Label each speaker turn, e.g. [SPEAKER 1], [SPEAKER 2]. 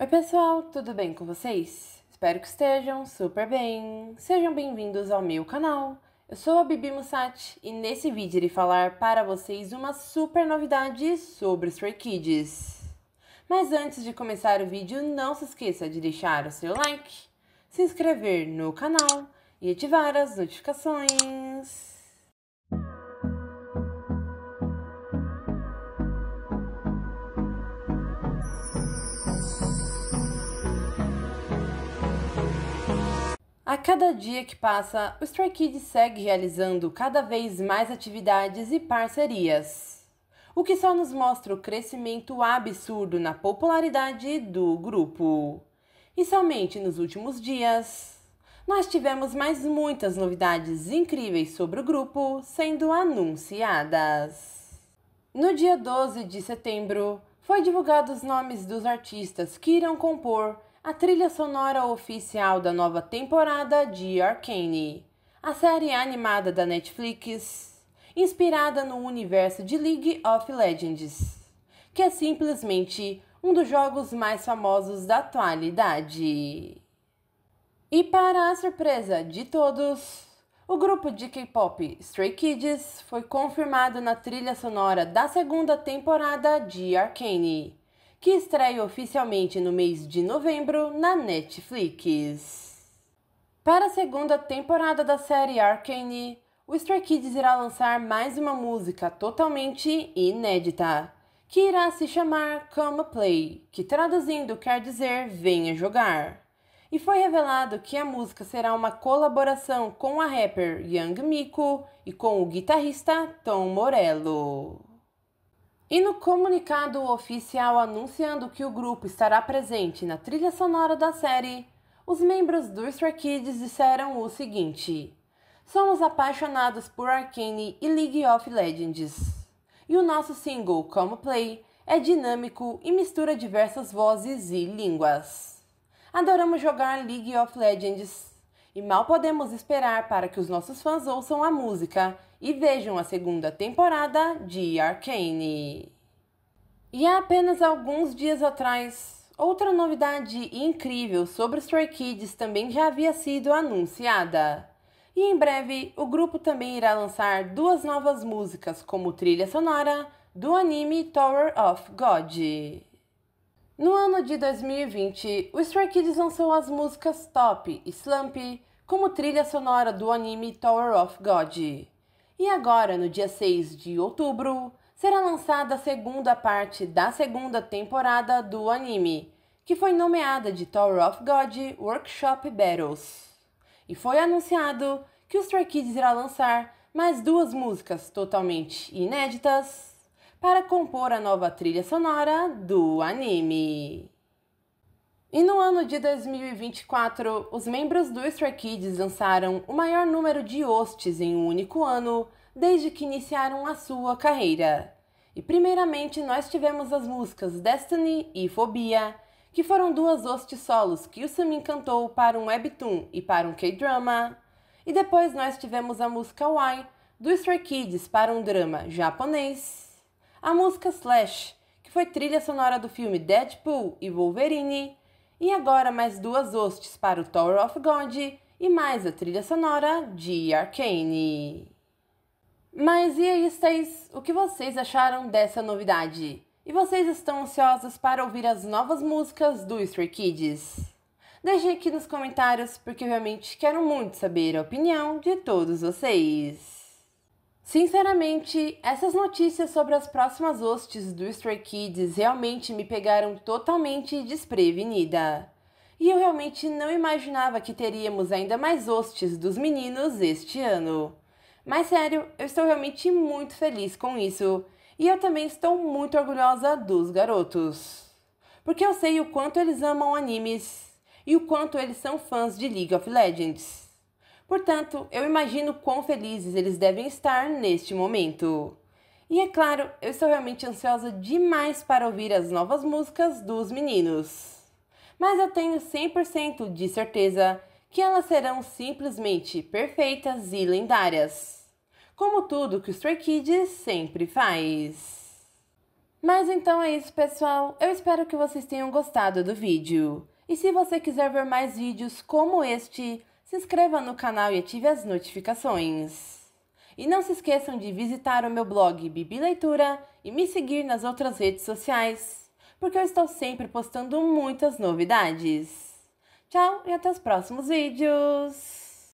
[SPEAKER 1] Oi, pessoal, tudo bem com vocês? Espero que estejam super bem. Sejam bem-vindos ao meu canal. Eu sou a Bibi Musat e nesse vídeo irei falar para vocês uma super novidade sobre os Stray Kids. Mas antes de começar o vídeo, não se esqueça de deixar o seu like, se inscrever no canal e ativar as notificações. A cada dia que passa, o Stray Kids segue realizando cada vez mais atividades e parcerias, o que só nos mostra o crescimento absurdo na popularidade do grupo. E somente nos últimos dias, nós tivemos mais muitas novidades incríveis sobre o grupo sendo anunciadas. No dia 12 de setembro, foi divulgado os nomes dos artistas que irão compor a trilha sonora oficial da nova temporada de Arcane, a série animada da Netflix, inspirada no universo de League of Legends, que é simplesmente um dos jogos mais famosos da atualidade. E para a surpresa de todos, o grupo de K-pop Stray Kids foi confirmado na trilha sonora da segunda temporada de Arcane que estreia oficialmente no mês de novembro na Netflix. Para a segunda temporada da série Arcane, o Stray Kids irá lançar mais uma música totalmente inédita, que irá se chamar Come Play, que traduzindo quer dizer Venha Jogar. E foi revelado que a música será uma colaboração com a rapper Young Miko e com o guitarrista Tom Morello. E no comunicado oficial anunciando que o grupo estará presente na trilha sonora da série, os membros do Stray Kids disseram o seguinte: Somos apaixonados por Arcane e League of Legends. E o nosso single Como Play é dinâmico e mistura diversas vozes e línguas. Adoramos jogar League of Legends e mal podemos esperar para que os nossos fãs ouçam a música e vejam a segunda temporada de Arcane. E há apenas alguns dias atrás, outra novidade incrível sobre Stray Kids também já havia sido anunciada. E em breve, o grupo também irá lançar duas novas músicas como trilha sonora do anime Tower of God. No ano de 2020, o Stray Kids lançou as músicas Top e Slump como trilha sonora do anime Tower of God. E agora, no dia 6 de outubro, será lançada a segunda parte da segunda temporada do anime, que foi nomeada de Tower of God Workshop Battles. E foi anunciado que o Stray Kids irá lançar mais duas músicas totalmente inéditas para compor a nova trilha sonora do anime. E no ano de 2024, os membros do Stray Kids lançaram o maior número de hosts em um único ano desde que iniciaram a sua carreira. E primeiramente nós tivemos as músicas Destiny e Fobia, que foram duas hosts solos que o Samin cantou para um webtoon e para um K-drama. E depois nós tivemos a música Why do Stray Kids para um drama japonês a música Slash, que foi trilha sonora do filme Deadpool e Wolverine, e agora mais duas hostes para o Tower of God e mais a trilha sonora de Arcane. Mas e aí, vocês? O que vocês acharam dessa novidade? E vocês estão ansiosos para ouvir as novas músicas do Stray Kids? Deixem aqui nos comentários, porque realmente quero muito saber a opinião de todos vocês. Sinceramente, essas notícias sobre as próximas hosts do Stray Kids realmente me pegaram totalmente desprevenida. E eu realmente não imaginava que teríamos ainda mais hosts dos meninos este ano. Mas sério, eu estou realmente muito feliz com isso. E eu também estou muito orgulhosa dos garotos. Porque eu sei o quanto eles amam animes e o quanto eles são fãs de League of Legends. Portanto, eu imagino quão felizes eles devem estar neste momento. E é claro, eu estou realmente ansiosa demais para ouvir as novas músicas dos meninos. Mas eu tenho 100% de certeza que elas serão simplesmente perfeitas e lendárias. Como tudo que o Stray Kids sempre faz. Mas então é isso, pessoal. Eu espero que vocês tenham gostado do vídeo. E se você quiser ver mais vídeos como este, se inscreva no canal e ative as notificações. E não se esqueçam de visitar o meu blog Bibi Leitura e me seguir nas outras redes sociais, porque eu estou sempre postando muitas novidades. Tchau e até os próximos vídeos!